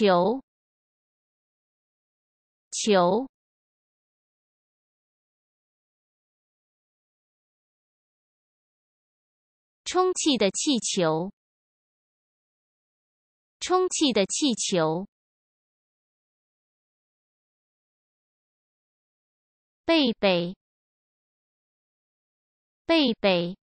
球，球，充气的气球，充气的气球，贝贝，贝贝。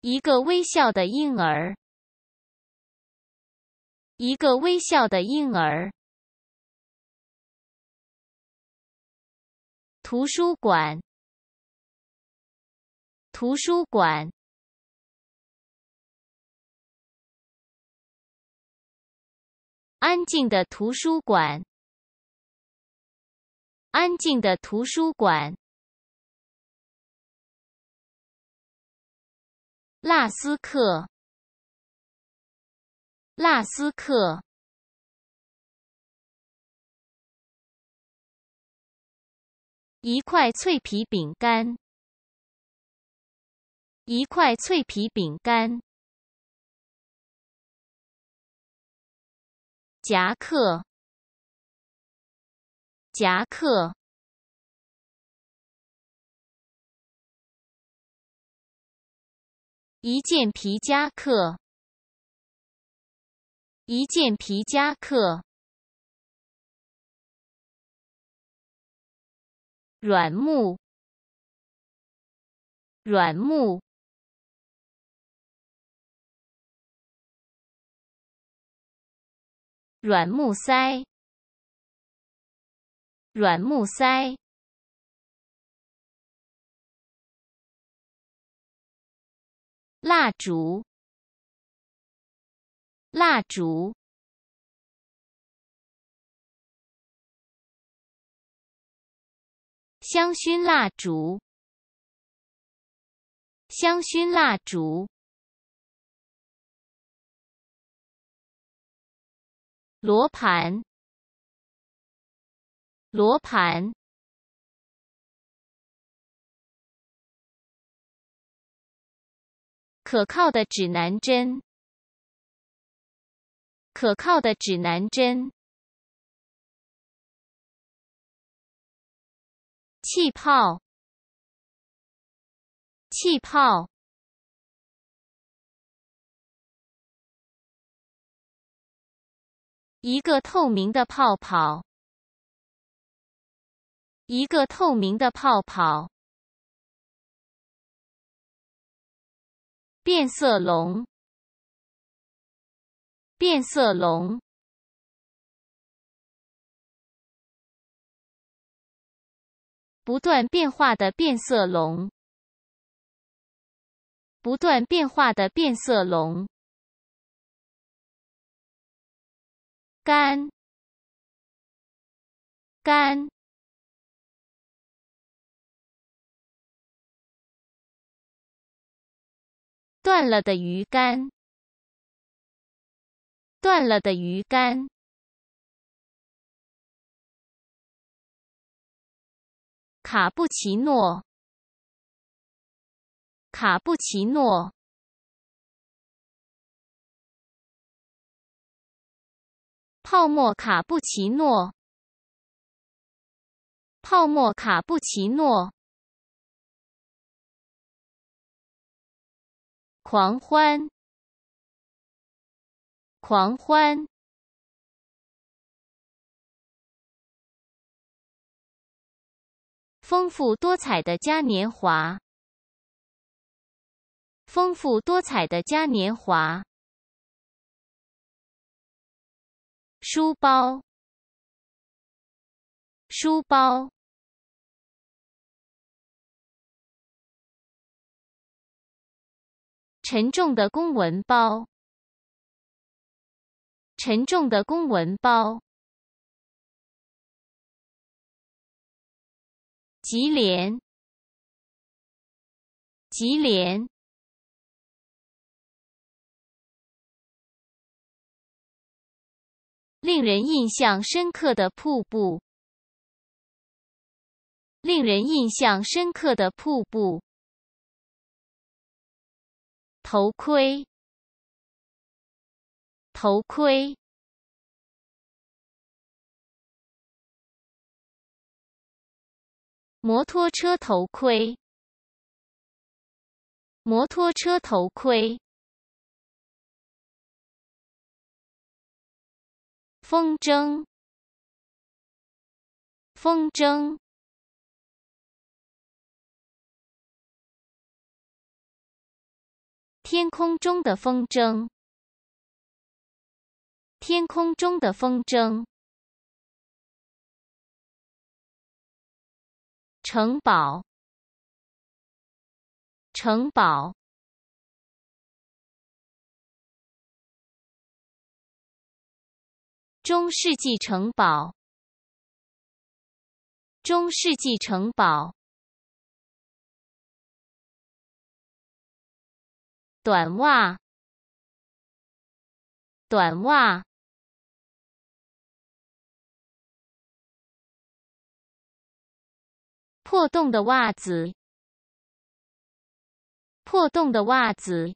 一个微笑的婴儿，一个微笑的婴儿。图书馆，图书馆，安静的图书馆，安静的图书馆。拉斯克，拉斯克，一块脆皮饼干，一块脆皮饼干，夹克，夹克。一件皮夹克，一件皮夹克，软木，软木，软木塞，软木塞。蜡烛，蜡烛，香薰蜡烛，香薰蜡烛，罗盘，罗盘。可靠的指南针，可靠的指南针。气泡，气泡，一个透明的泡泡，一个透明的泡泡。变色龙，变色龙，不断变化的变色龙，不断变化的变色龙，干，干。断了的鱼竿，断了的鱼竿。卡布奇诺，卡布奇诺，泡沫卡布奇诺，泡沫卡布奇诺。狂欢，狂欢！丰富多彩的嘉年华，丰富多彩的嘉年华。书包，书包。沉重的公文包，沉重的公文包。吉连，吉连，令人印象深刻的瀑布，令人印象深刻的瀑布。头盔，头盔，摩托车头盔，摩托车头盔，风筝，风筝。天空中的风筝，天空中的风筝，城堡，城堡，中世纪城堡，中世纪城堡。短袜，短袜，破洞的袜子，破洞的袜子，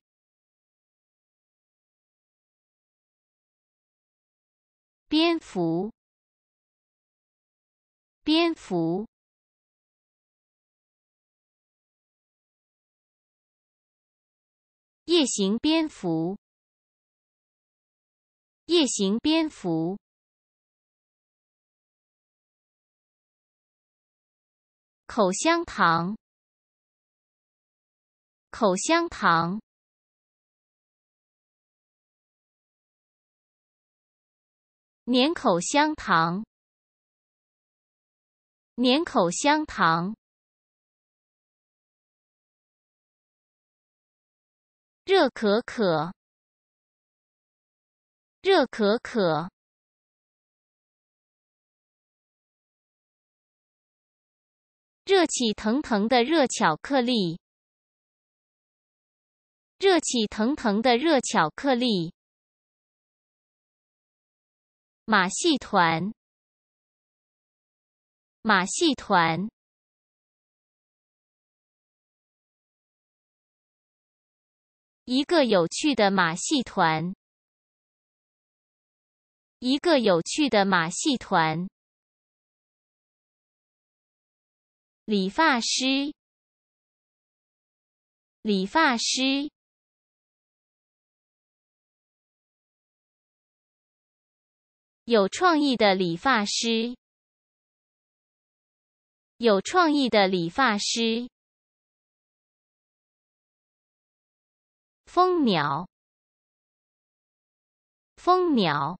蝙蝠，蝙蝠。夜行蝙蝠，夜行蝙蝠，口香糖，口香糖，粘口香糖，粘口香糖。热可可，热可可，热气腾腾的热巧克力，热气腾腾的热巧克力，马戏团，马戏团。一个有趣的马戏团，一个有趣的马戏团。理发师，理发师，有创意的理发师，有创意的理发师。蜂鸟，蜂鸟，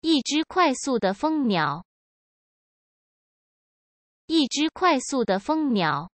一只快速的蜂鸟，一只快速的蜂鸟。